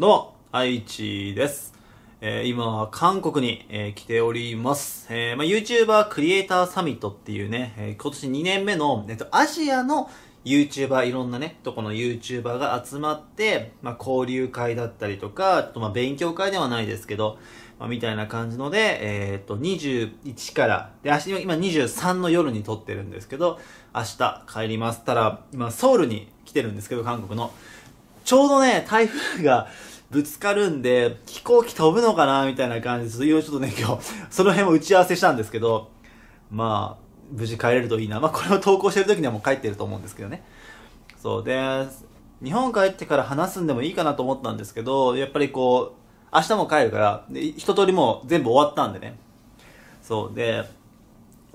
どうも、愛知です。えー、今は韓国に、えー、来ております。えー、まあ、YouTuber クリエイターサミットっていうね、え今年2年目の、えっと、アジアの YouTuber、いろんなね、とこの YouTuber が集まって、まあ、交流会だったりとか、とまあ、勉強会ではないですけど、まあ、みたいな感じので、えー、っと、21から、で、明日、今23の夜に撮ってるんですけど、明日帰ります。たら、今、ソウルに来てるんですけど、韓国の。ちょうどね、台風がぶつかるんで、飛行機飛ぶのかなみたいな感じで、いろちょっとね、今日、その辺も打ち合わせしたんですけど、まあ、無事帰れるといいな。まあ、これを投稿してる時にはもう帰ってると思うんですけどね。そう。で、日本帰ってから話すんでもいいかなと思ったんですけど、やっぱりこう、明日も帰るから、で一通りもう全部終わったんでね。そう。で、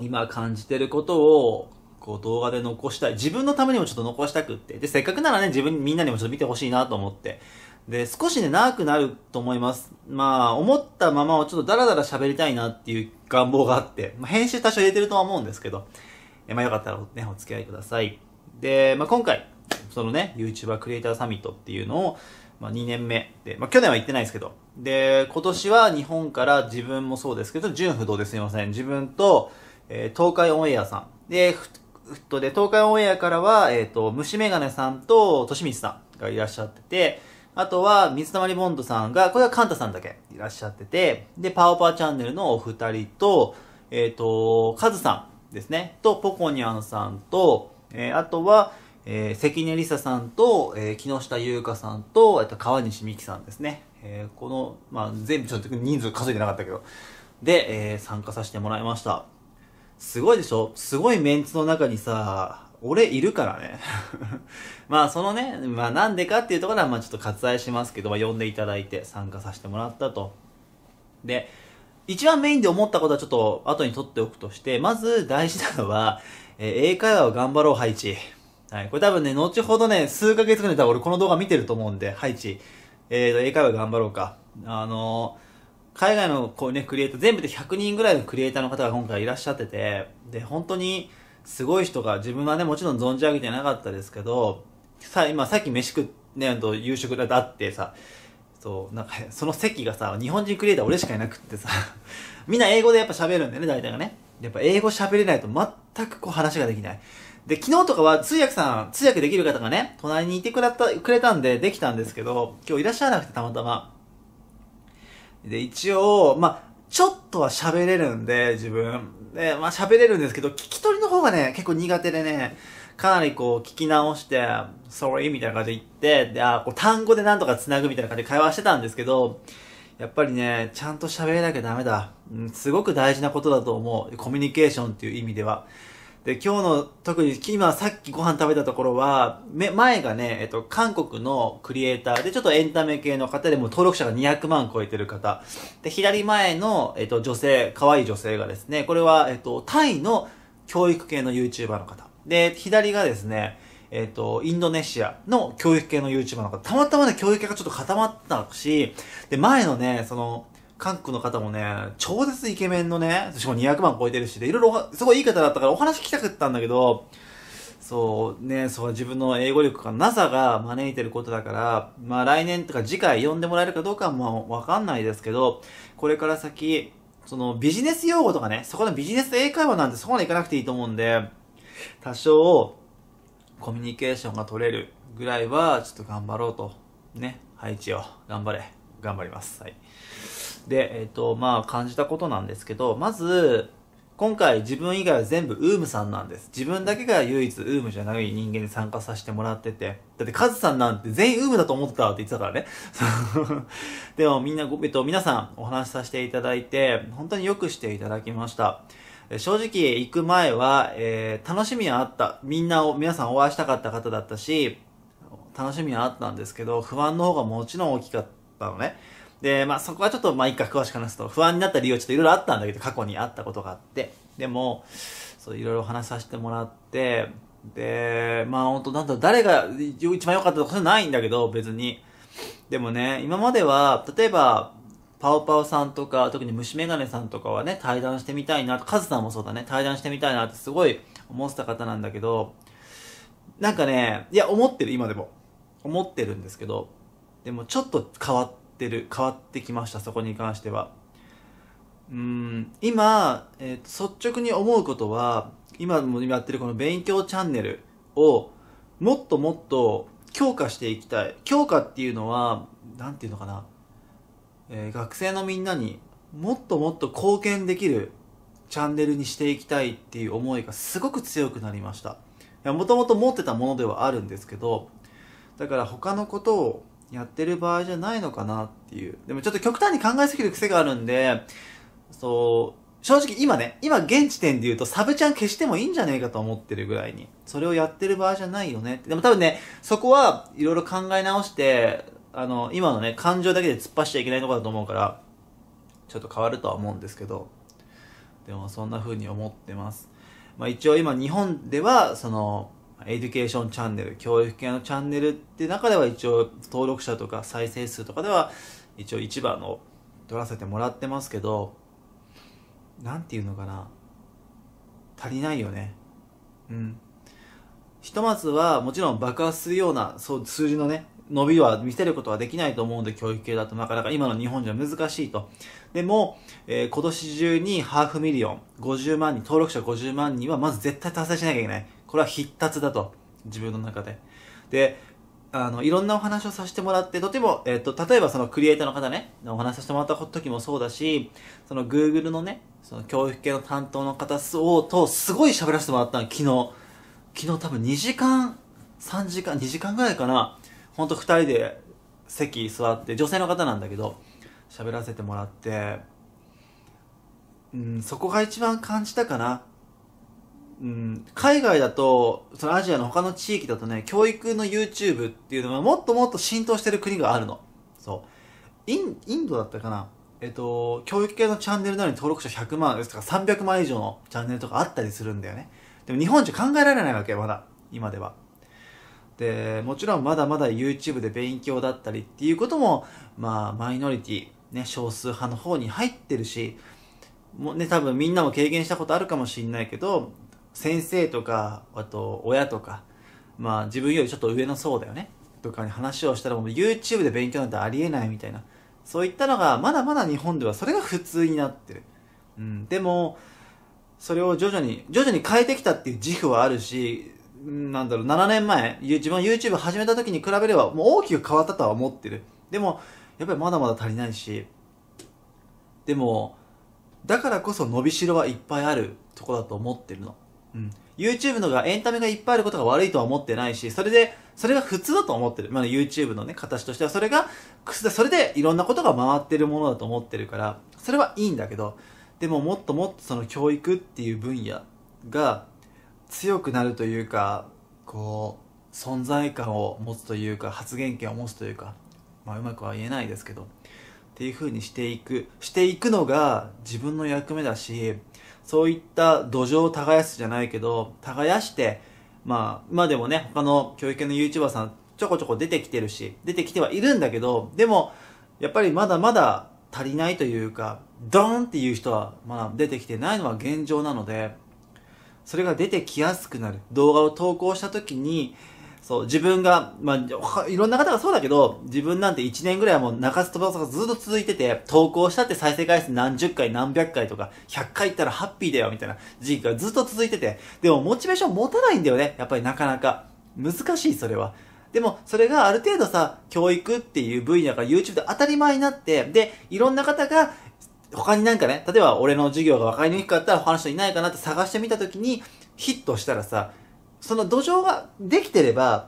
今感じてることをこう動画で残したい。自分のためにもちょっと残したくって。で、せっかくならね、自分、みんなにもちょっと見てほしいなと思って。で、少しね、長くなると思います。まあ、思ったままをちょっとダラダラ喋りたいなっていう願望があって、まあ、編集多少入れてるとは思うんですけど、えまあ、よかったらね、お付き合いください。で、まあ、今回、そのね、YouTuber クリエイターサミットっていうのを、まあ、2年目で、まあ、去年は行ってないですけど、で、今年は日本から自分もそうですけど、純不動ですいません。自分と、えー、東海オンエアさん。で、トで、東海オンエアからは、えっ、ー、と、虫眼鏡さんと、としみつさんがいらっしゃってて、あとは、水溜りボンドさんが、これはカンタさんだけいらっしゃってて、で、パオパーチャンネルのお二人と、えっ、ー、と、カズさんですね、と、ポコニャンさんと、えー、あとは、えー、関根りささんと、えー、木下優香さんと、えっと、川西美樹さんですね。えー、この、まあ、全部ちょっと人数数えてなかったけど、で、えー、参加させてもらいました。すごいでしょすごいメンツの中にさ、俺いるからね まあそのね、まあなんでかっていうところはまあちょっと割愛しますけど、まあ呼んでいただいて参加させてもらったと。で、一番メインで思ったことはちょっと後に取っておくとして、まず大事なのは、えー、英会話を頑張ろう、ハイチ。はい。これ多分ね、後ほどね、数ヶ月いで多分俺この動画見てると思うんで、ハイチ。えー、英会話頑張ろうか。あのー海外のこうね、クリエイター、全部で100人ぐらいのクリエイターの方が今回いらっしゃってて、で、本当にすごい人が、自分はね、もちろん存じ上げてなかったですけど、さ、今さっき飯食って、ね、と夕食だってさ、そうなんかその席がさ日本人クリエイター俺しかいなくってさ みんな英語でやっぱ喋るんだよね大体がねやっぱ英語喋れないと全くこう話ができないで昨日とかは通訳さん通訳できる方がね隣にいてくれたくれたんでできたんですけど今日いらっしゃらなくてたまたまで、一応、まあ、ちょっとは喋れるんで、自分。で、まあ喋れるんですけど、聞き取りの方がね、結構苦手でね、かなりこう聞き直して、sorry みたいな感じで言って、で、あ、こう単語でなんとか繋ぐみたいな感じで会話してたんですけど、やっぱりね、ちゃんと喋れなきゃダメだ。うん、すごく大事なことだと思う。コミュニケーションっていう意味では。で、今日の、特に今さっきご飯食べたところは、前がね、えっと、韓国のクリエイターで、ちょっとエンタメ系の方でも登録者が200万超えてる方。で、左前の、えっと、女性、可愛い女性がですね、これは、えっと、タイの教育系の YouTuber の方。で、左がですね、えっ、と、インドネシアの教育系の YouTuber の方、たまたまね、教育系がちょっと固まったし、で、前のね、その、韓国の方もね、超絶イケメンのね、しかも200万超えてるし、で、いろいろ、すごいいい方だったからお話聞きたかったんだけど、そうね、そう自分の英語力が NASA が招いてることだから、まあ来年とか次回呼んでもらえるかどうかはもうわかんないですけど、これから先、そのビジネス用語とかね、そこのビジネス英会話なんてそこまで行かなくていいと思うんで、多少コミュニケーションが取れるぐらいはちょっと頑張ろうと、ね、配置を頑張れ、頑張ります。はい。で、えっ、ー、と、まあ、感じたことなんですけど、まず、今回自分以外は全部ウームさんなんです。自分だけが唯一ウームじゃない人間に参加させてもらってて。だってカズさんなんて全員ウームだと思ってたって言ってたからね。でもみんな、えっと、皆さんお話しさせていただいて、本当によくしていただきました。正直行く前は、えー、楽しみはあった。みんなを、皆さんお会いしたかった方だったし、楽しみはあったんですけど、不安の方がもちろん大きかったのね。で、まあそこはちょっと、まあ一回詳しく話すと、不安になった理由はちょっといろいろあったんだけど、過去にあったことがあって、でも、そういろいろ話させてもらって、で、まあ本当なんと誰が一番良かったとかないんだけど、別に。でもね、今までは、例えば、パオパオさんとか、特に虫眼鏡さんとかはね、対談してみたいな、カズさんもそうだね、対談してみたいなってすごい思ってた方なんだけど、なんかね、いや、思ってる、今でも。思ってるんですけど、でもちょっと変わっってる変わってきましたそこに関してはうん今、えー、率直に思うことは今もやってるこの勉強チャンネルをもっともっと強化していきたい強化っていうのは何ていうのかな、えー、学生のみんなにもっともっと貢献できるチャンネルにしていきたいっていう思いがすごく強くなりましたもともと持ってたものではあるんですけどだから他のことをやってる場合じゃないのかなっていう。でもちょっと極端に考えすぎる癖があるんで、そう、正直今ね、今現時点で言うとサブちゃん消してもいいんじゃねえかと思ってるぐらいに。それをやってる場合じゃないよねでも多分ね、そこはいろいろ考え直して、あの、今のね、感情だけで突っ走っちゃいけないとこだと思うから、ちょっと変わるとは思うんですけど、でもそんな風に思ってます。まあ一応今日本では、その、エデュケーションチャンネル、教育系のチャンネルって中では一応登録者とか再生数とかでは一応一番の取らせてもらってますけど、なんていうのかな。足りないよね。うん。ひとまずはもちろん爆発するようなそう数字のね、伸びは見せることはできないと思うんで、教育系だとなかなか今の日本じゃ難しいと。でも、えー、今年中にハーフミリオン、50万人、登録者50万人はまず絶対達成しなきゃいけない。これは必達だと。自分の中で。で、あの、いろんなお話をさせてもらって、とても、えっ、と、例えばそのクリエイターの方ね、お話しさせてもらった時もそうだし、その Google のね、その教育系の担当の方を、と、すごい喋らせてもらったの、昨日。昨日多分2時間、3時間、2時間ぐらいかな。ほんと2人で席座って、女性の方なんだけど、喋らせてもらって、うん、そこが一番感じたかな。うん、海外だと、そのアジアの他の地域だとね、教育の YouTube っていうのはもっともっと浸透してる国があるの。そう。イン、インドだったかなえっと、教育系のチャンネルなのに登録者100万ですとか300万以上のチャンネルとかあったりするんだよね。でも日本じゃ考えられないわけ、まだ。今では。で、もちろんまだまだ YouTube で勉強だったりっていうことも、まあ、マイノリティ、ね、少数派の方に入ってるし、もうね、多分みんなも経験したことあるかもしんないけど、先生とかあと親とかまあ自分よりちょっと上の層だよねとかに話をしたらもう YouTube で勉強なんてありえないみたいなそういったのがまだまだ日本ではそれが普通になってる、うん、でもそれを徐々に徐々に変えてきたっていう自負はあるしなんだろう7年前自分 YouTube 始めた時に比べればもう大きく変わったとは思ってるでもやっぱりまだまだ足りないしでもだからこそ伸びしろはいっぱいあるとこだと思ってるのうん、YouTube のがエンタメがいっぱいあることが悪いとは思ってないし、それで、それが普通だと思ってる。まあ、YouTube のね、形としては、それが、それでいろんなことが回ってるものだと思ってるから、それはいいんだけど、でももっともっとその教育っていう分野が強くなるというか、こう、存在感を持つというか、発言権を持つというか、まあ、うまくは言えないですけど、っていう風にしていく、していくのが自分の役目だし、そういった土壌を耕すじゃないけど、耕して、まあ、今でもね、他の教育系の YouTuber さんちょこちょこ出てきてるし、出てきてはいるんだけど、でも、やっぱりまだまだ足りないというか、ドーンっていう人はまだ出てきてないのは現状なので、それが出てきやすくなる。動画を投稿した時に、そう、自分が、まあ、いろんな方がそうだけど、自分なんて1年ぐらいはもう中津とばさがずっと続いてて、投稿したって再生回数何十回何百回とか、100回いったらハッピーだよみたいな時期がずっと続いてて、でもモチベーション持たないんだよね。やっぱりなかなか。難しい、それは。でも、それがある程度さ、教育っていう分野から YouTube で当たり前になって、で、いろんな方が、他になんかね、例えば俺の授業が分かりにくかったら他の人いないかなって探してみたときに、ヒットしたらさ、その土壌ができてれば、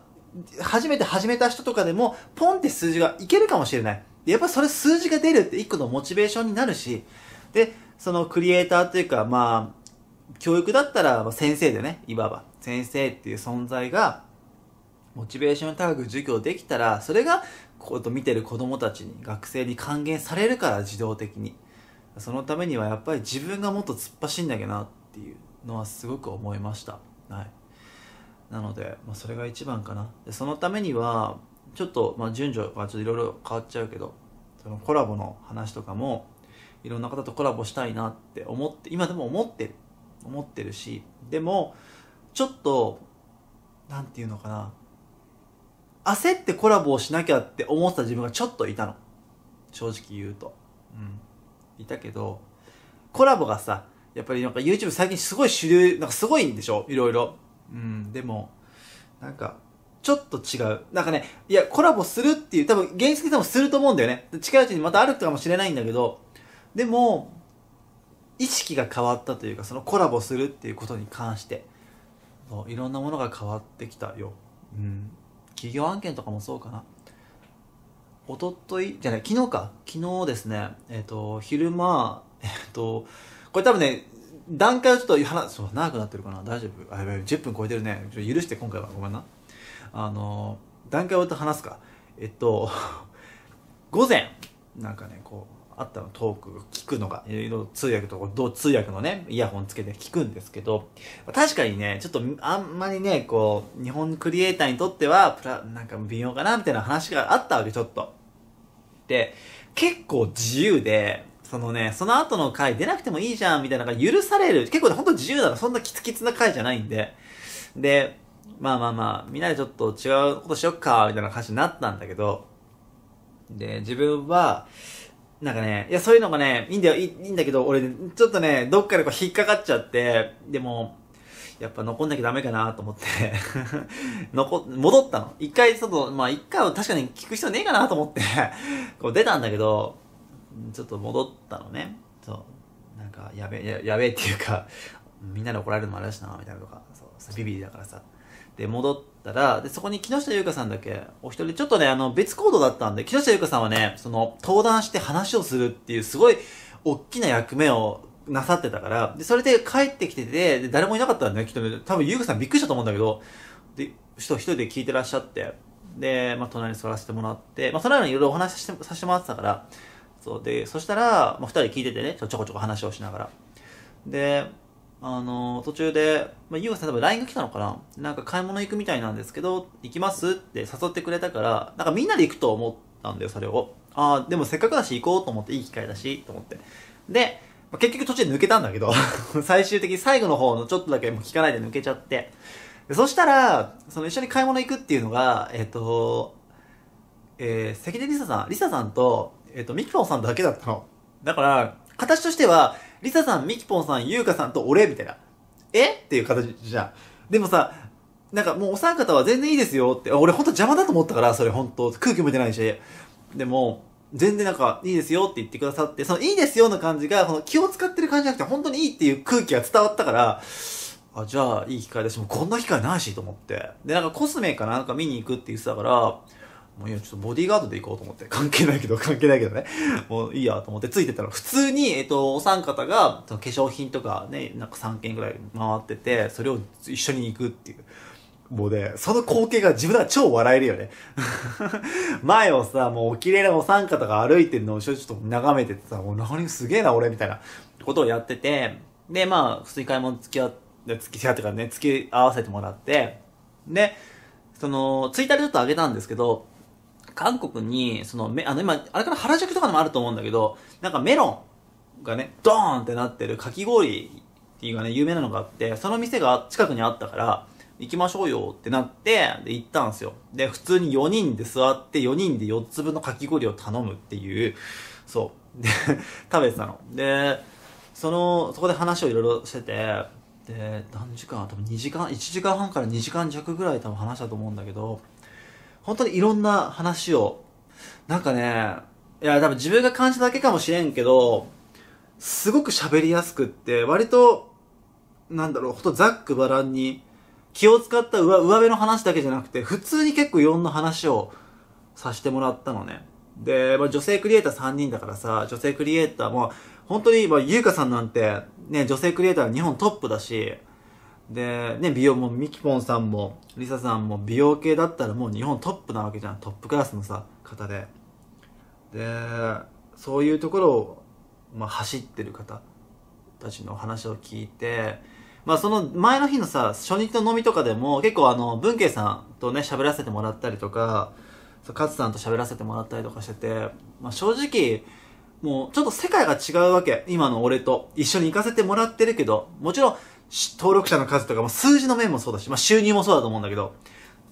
初めて始めた人とかでも、ポンって数字がいけるかもしれない。やっぱそれ数字が出るって一個のモチベーションになるし、で、そのクリエイターというか、まあ、教育だったら先生でね、いわば。先生っていう存在が、モチベーション高く授業できたら、それが、こう見てる子供たちに、学生に還元されるから、自動的に。そのためにはやっぱり自分がもっと突っ走んなきゃなっていうのはすごく思いました。はい。なので、まあ、それが一番かなでそのためにはちょっと、まあ、順序がちょっといろいろ変わっちゃうけどそのコラボの話とかもいろんな方とコラボしたいなって思って今でも思ってる思ってるしでもちょっと何て言うのかな焦ってコラボをしなきゃって思ってた自分がちょっといたの正直言うとうんいたけどコラボがさやっぱりなんか YouTube 最近すごい主流なんかすごいんでしょいろいろうんでもなんかちょっと違うなんかねいやコラボするっていう多分原付さんもすると思うんだよね近いうちにまたあるかもしれないんだけどでも意識が変わったというかそのコラボするっていうことに関していろんなものが変わってきたよ、うん、企業案件とかもそうかなおとといじゃない昨日か昨日ですねえっ、ー、と昼間えっ、ー、とこれ多分ね段階をちょっと話そう長くなってるかな大丈夫あやばい10分超えてるね許して今回はごめんなあの段階をと話すかえっと 午前なんかねこうあったのトーク聞くのがいろいろ通訳とか通訳のねイヤホンつけて聞くんですけど確かにねちょっとあんまりねこう日本クリエイターにとってはプラなんか微妙かなみたいな話があったわけちょっとで結構自由でそのね、その後の回出なくてもいいじゃん、みたいなのが許される。結構ね、ほんと自由なの。そんなキツキツな回じゃないんで。で、まあまあまあ、みんなでちょっと違うことしよっか、みたいな感じになったんだけど、で、自分は、なんかね、いや、そういうのがね、いいんだよ、いいんだけど、俺、ちょっとね、どっかでこう引っかかっちゃって、でも、やっぱ残んなきゃダメかなと思って 残、戻ったの。一回、ちょっと、まあ一回は確かに聞く必要ねえかなと思ってこう出たんだけど、ちょっと戻ったのねそうなんかやべえ、やべえっていうかみんなで怒られるのもあれだしなみたいなとかそうビビりだからさで戻ったらでそこに木下優香さんだけお一人ちょっとねあの別行動だったんで木下優香さんはねその登壇して話をするっていうすごい大きな役目をなさってたから、で、それで帰ってきてて、で、誰もいなかったんだね、きっと、ね、多分、ゆうかさんびっくりしたと思うんだけど、で、人一人で聞いてらっしゃって、で、まあ、隣に座らせてもらって、まあ、そのようにいろいろお話しさせてもらってたから、そうで、そしたら、まあ、2人聞いててね、ちょこちょこ話をしながら。で、あの、途中で、まあ、ゆうさん多分 LINE が来たのかななんか買い物行くみたいなんですけど、行きますって誘ってくれたから、なんかみんなで行くと思ったんだよ、それを。ああ、でもせっかくだし行こうと思って、いい機会だし、と思って。で、まあ、結局途中で抜けたんだけど、最終的に最後の方のちょっとだけもう聞かないで抜けちゃって。そしたら、その一緒に買い物行くっていうのが、えっ、と、えー、関根梨ささん、梨ささんと、えっ、と、ミキポンさんだけだったの。だから、形としては、リサさん、ミキポンさん、ユウカさんと俺、みたいな。えっていう形じゃん。でもさ、なんかもうお三方は全然いいですよって、俺ほんと邪魔だと思ったから、それほんと、空気も出ないし。でも、全然なんか、いいですよって言ってくださって、そのいいですよの感じが、この気を使ってる感じじゃなくて、本当にいいっていう空気が伝わったから、あ、じゃあいい機会だし、もうこんな機会ないしと思って。で、なんかコスメかなんか見に行くって言ってたから、もういや、ちょっとボディーガードで行こうと思って、関係ないけど、関係ないけどね。もういいやと思って、ついてたら、普通に、えっと、お三方が、化粧品とかね、なんか3軒ぐらい回ってて、それを一緒に行くっていう。もうね、その光景が自分は超笑えるよね。前をさ、もうお綺麗なお三方が歩いてるのをちょっと眺めててさ、もう何すげえな俺みたいなことをやってて、で、まあ、普通に買い物付き合って、付き合ってからね、付き合わせてもらって、で、その、ツイッターでちょっとあげたんですけど、韓国に、その、め、あの、今、あれから原宿とかでもあると思うんだけど、なんかメロンがね、ドーンってなってるかき氷っていうかね、有名なのがあって、その店が近くにあったから、行きましょうよってなって、で、行ったんですよ。で、普通に4人で座って、4人で4つ分のかき氷を頼むっていう、そう。で、食べてたの。で、その、そこで話をいろいろしてて、で、何時間多分2時間、1時間半から2時間弱ぐらい多分話したと思うんだけど、本当にいろんな話を、なんかね、いや、多分自分が感じただけかもしれんけど、すごく喋りやすくって、割と、なんだろう、ほんとざっくばらんに、気を使った上上辺の話だけじゃなくて、普通に結構いろんな話をさせてもらったのね。で、まあ、女性クリエイター3人だからさ、女性クリエイターも、本当に、まあ、ゆうかさんなんて、ね、女性クリエイターは日本トップだし、で、ね、美容も、みきぽんさんも、りささんも、美容系だったらもう日本トップなわけじゃん。トップクラスのさ、方で。で、そういうところを、まあ、走ってる方たちの話を聞いて、まあ、その前の日のさ、初日の飲みとかでも、結構あの、文慶さんとね、喋らせてもらったりとか、勝さんと喋らせてもらったりとかしてて、まあ、正直、もうちょっと世界が違うわけ。今の俺と。一緒に行かせてもらってるけど、もちろん、登録者の数とか、数字の面もそうだし、まあ、収入もそうだと思うんだけど、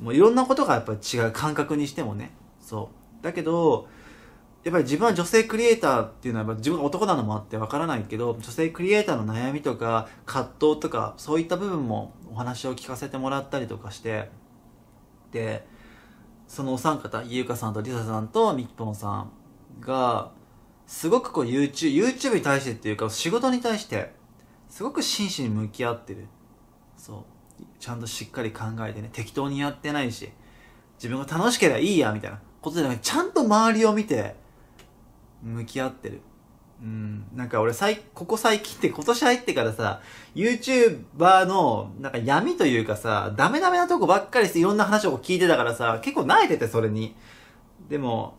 もういろんなことがやっぱり違う感覚にしてもね。そう。だけど、やっぱり自分は女性クリエイターっていうのはやっぱ自分が男なのもあってわからないけど、女性クリエイターの悩みとか葛藤とか、そういった部分もお話を聞かせてもらったりとかして、で、そのお三方、ゆうかさんとりささんとみきぽんさんが、すごくこう YouTube、YouTube に対してっていうか仕事に対して、すごく真摯に向き合ってるそうちゃんとしっかり考えてね適当にやってないし自分が楽しければいいやみたいなことじゃなくてちゃんと周りを見て向き合ってるうんなんか俺いここ最近って今年入ってからさ YouTuber のなんか闇というかさダメダメなとこばっかりしていろんな話を聞いてたからさ結構慣れててそれにでも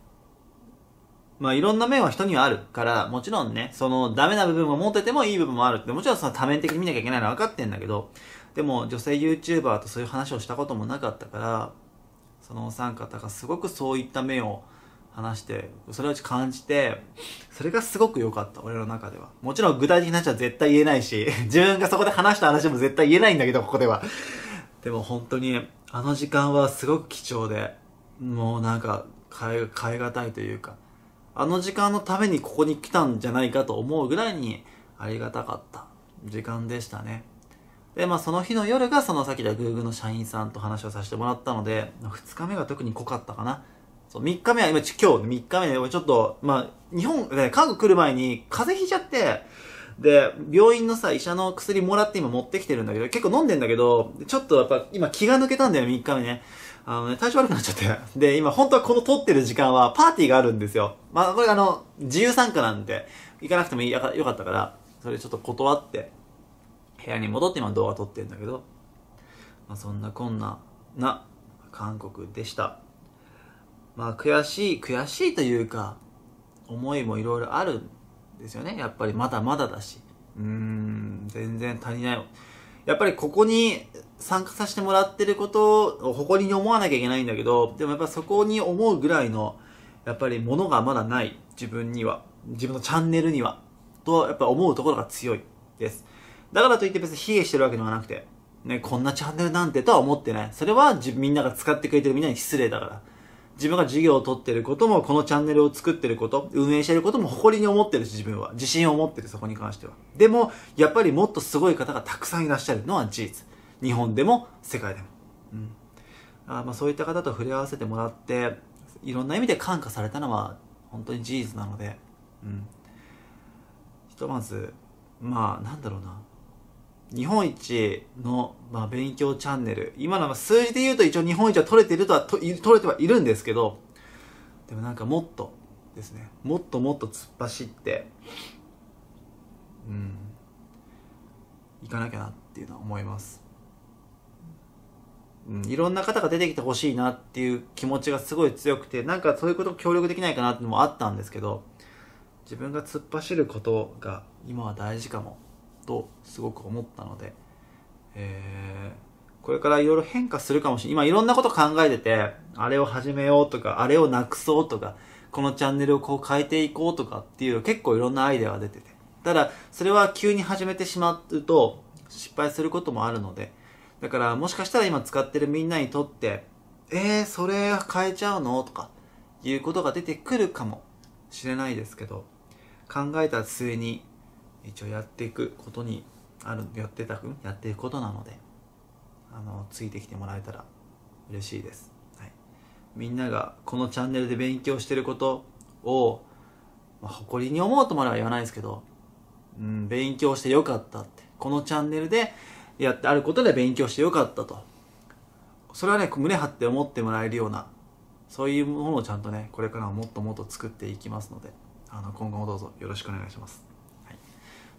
まあいろんな面は人にはあるから、もちろんね、そのダメな部分を持っててもいい部分もあるって、もちろんその多面的に見なきゃいけないのは分かってんだけど、でも女性 YouTuber とそういう話をしたこともなかったから、そのお三方がすごくそういった面を話して、それを感じて、それがすごく良かった、俺の中では。もちろん具体的な話は絶対言えないし、自分がそこで話した話も絶対言えないんだけど、ここでは。でも本当に、あの時間はすごく貴重で、もうなんか、変え、変え難いというか、あの時間のためにここに来たんじゃないかと思うぐらいにありがたかった時間でしたね。で、まあその日の夜がその先で Google の社員さんと話をさせてもらったので、2日目が特に濃かったかな。そう、3日目は今、今日3日目で、ちょっと、まあ、日本、ね、韓国来る前に風邪ひいちゃって、で、病院のさ、医者の薬もらって今持ってきてるんだけど、結構飲んでんだけど、ちょっとやっぱ今気が抜けたんだよ、3日目ね。あのね、体調悪くなっちゃって。で、今本当はこの撮ってる時間はパーティーがあるんですよ。まあ、これあの、自由参加なんで、行かなくてもいいよかったから、それちょっと断って、部屋に戻って今動画撮ってるんだけど、まあ、そんなこんな、な、韓国でした。まあ、悔しい、悔しいというか、思いもいろいろあるんですよね。やっぱりまだまだだし。うーん、全然足りない。やっぱりここに参加させてもらってることを誇りに思わなきゃいけないんだけど、でもやっぱそこに思うぐらいの、やっぱりものがまだない、自分には。自分のチャンネルには。と、やっぱ思うところが強いです。だからといって別に卑下してるわけではなくて、ね、こんなチャンネルなんてとは思ってない。それはみんなが使ってくれてるみんなに失礼だから。自分が授業を取ってることも、このチャンネルを作ってること、運営してることも誇りに思ってるし、自分は。自信を持ってる、そこに関しては。でも、やっぱりもっとすごい方がたくさんいらっしゃるのは事実。日本でも世界でも、うん、あまあそういった方と触れ合わせてもらっていろんな意味で感化されたのは本当に事実なので、うん、ひとまずまあなんだろうな日本一の、まあ、勉強チャンネル今の数字で言うと一応日本一は取れてるとは取れてはいるんですけどでもなんかもっとですねもっともっと突っ走ってうん行かなきゃなっていうのは思いますうん、いろんな方が出てきてほしいなっていう気持ちがすごい強くて、なんかそういうこと協力できないかなってのもあったんですけど、自分が突っ走ることが今は大事かも、とすごく思ったので、えー、これからいろいろ変化するかもしれない。今いろんなこと考えてて、あれを始めようとか、あれをなくそうとか、このチャンネルをこう変えていこうとかっていう結構いろんなアイデアが出てて。ただ、それは急に始めてしまうと失敗することもあるので、だからもしかしたら今使ってるみんなにとって、えー、それ変えちゃうのとか、いうことが出てくるかもしれないですけど、考えた末に一応やっていくことにある、やってた、やっていくことなので、あの、ついてきてもらえたら嬉しいです。はい。みんながこのチャンネルで勉強してることを、まあ、誇りに思うとまでは言わないですけど、うん、勉強してよかったって、このチャンネルでやってあることで勉強してよかったと。それはね、胸張って思ってもらえるような、そういうものをちゃんとね、これからももっともっと作っていきますので、あの、今後もどうぞよろしくお願いします。はい。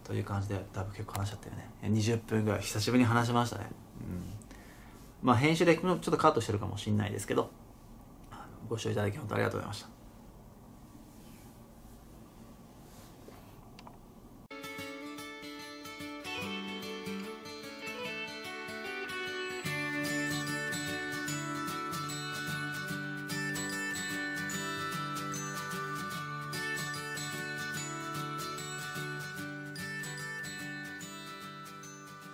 という感じで、多分結構話しちゃったよね。20分ぐらい久しぶりに話しましたね。うん。まあ、編集でちょっとカットしてるかもしんないですけど、ご視聴いただき本当ありがとうございました。